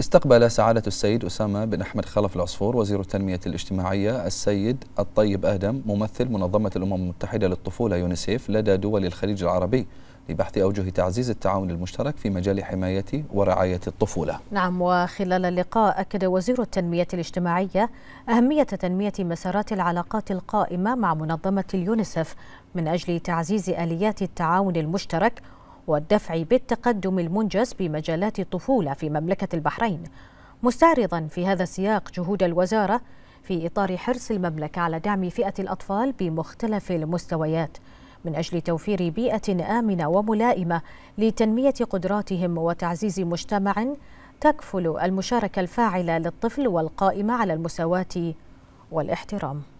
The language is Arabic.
استقبل سعادة السيد أسامة بن أحمد خلف العصفور وزير التنمية الاجتماعية السيد الطيب آدم ممثل منظمة الأمم المتحدة للطفولة يونيسيف لدى دول الخليج العربي لبحث أوجه تعزيز التعاون المشترك في مجال حماية ورعاية الطفولة نعم وخلال اللقاء أكد وزير التنمية الاجتماعية أهمية تنمية مسارات العلاقات القائمة مع منظمة اليونيسف من أجل تعزيز آليات التعاون المشترك والدفع بالتقدم المنجز بمجالات الطفولة في مملكة البحرين مستعرضا في هذا السياق جهود الوزارة في إطار حرص المملكة على دعم فئة الأطفال بمختلف المستويات من أجل توفير بيئة آمنة وملائمة لتنمية قدراتهم وتعزيز مجتمع تكفل المشاركة الفاعلة للطفل والقائمة على المساواة والاحترام